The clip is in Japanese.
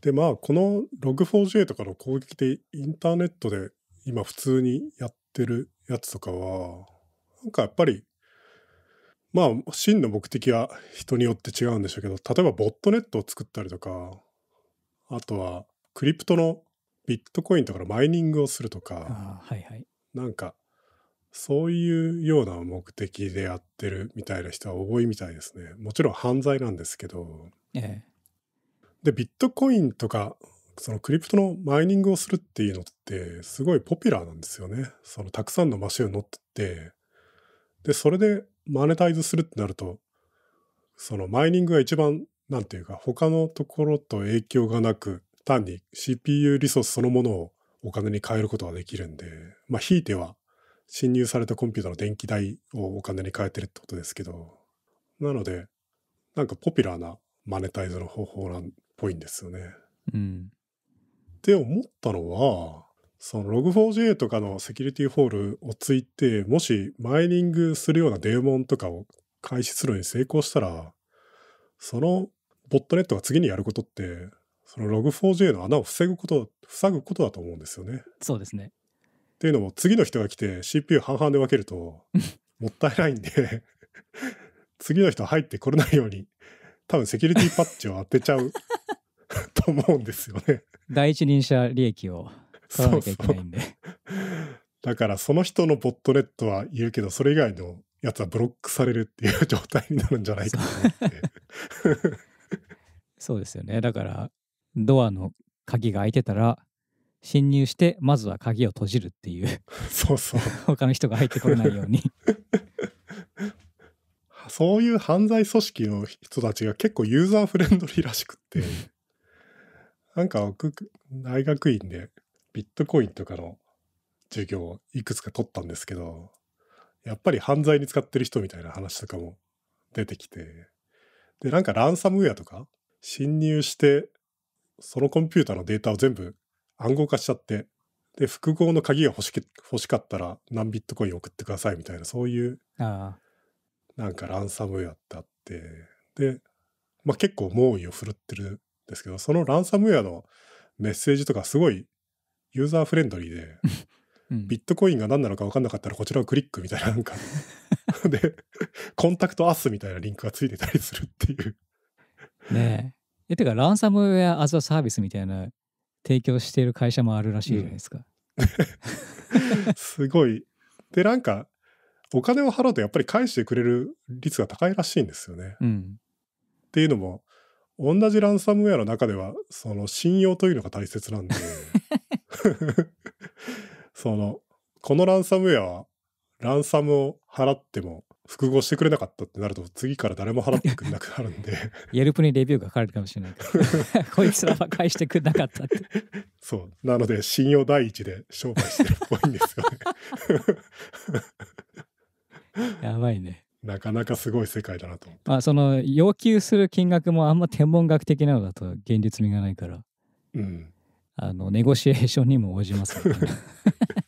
で、まあ、この Log4j とかの攻撃でインターネットで今普通にやってるやつとかは、なんかやっぱり、まあ、真の目的は人によって違うんでしょうけど、例えばボットネットを作ったりとか、あとはクリプトのビットコインとかのマイニングをするとか、はいはい、なんか、そういうような目的でやってるみたいな人は多いみたいですね。もちろん犯罪なんですけど。ええ、で、ビットコインとか、そのクリプトのマイニングをするっていうのってすごいポピュラーなんですよね。そのたくさんのマシンを乗ってて、で、それでマネタイズするってなると、そのマイニングが一番、なんていうか、他のところと影響がなく、単に CPU リソースそのものをお金に変えることができるんで、まあ、ひいては侵入されたコンピューターの電気代をお金に変えてるってことですけど、なので、なんかポピュラーなマネタイズの方法なんぽいんですよね。うん。って思ったのは、その Log4j とかのセキュリティホールをついて、もしマイニングするようなデーモンとかを開始するのに成功したら、そのボットネットが次にやることって、その Log4j の穴を防ぐこと、塞ぐことだと思うんですよね。そうですね。っていうのも次の人が来て CPU 半々で分けると、もったいないんで次の人入ってこれないように、多分セキュリティパッチを当てちゃう思うんですよね第一人者利益を取らなきゃいけないんでだからその人のボットネットはいるけどそれ以外のやつはブロックされるっていう状態になるんじゃないかと思って そうですよねだからドアの鍵が開いてたら侵入してまずは鍵を閉じるっていうそうそう他の人が入ってこないように そういう犯罪組織の人たちが結構ユーザーフレンドリーらしくってなんか僕、大学院でビットコインとかの授業をいくつか取ったんですけど、やっぱり犯罪に使ってる人みたいな話とかも出てきて、で、なんかランサムウェアとか侵入して、そのコンピューターのデータを全部暗号化しちゃって、で、複合の鍵が欲し欲しかったら何ビットコイン送ってくださいみたいな、そういう、なんかランサムウェアってあって、で、まあ結構猛威を振るってるですけど、そのランサムウェアのメッセージとかすごいユーザーフレンドリーで、うん、ビットコインが何なのか分かんなかったらこちらをクリックみたいななんか で、コンタクトアスみたいなリンクがついてたりするっていう。ねえ。え、てか、ランサムウェアアザサービスみたいな提供している会社もあるらしいじゃないですか。うん、すごい。で、なんか、お金を払うとやっぱり返してくれる率が高いらしいんですよね。うん、っていうのも、同じランサムウェアの中では、その信用というのが大切なんで、その、このランサムウェアは、ランサムを払っても複合してくれなかったってなると、次から誰も払ってくれなくなるんで。やるぷにレビューが書かれるかもしれないけど、こいつらは返してくれなかったって。そう。なので、信用第一で商売してるっぽいんですよね。やばいね。なかなかすごい世界だなと思って。あその要求する金額もあんま天文学的なのだと現実味がないから、うん、あのネゴシエーションにも応じますね、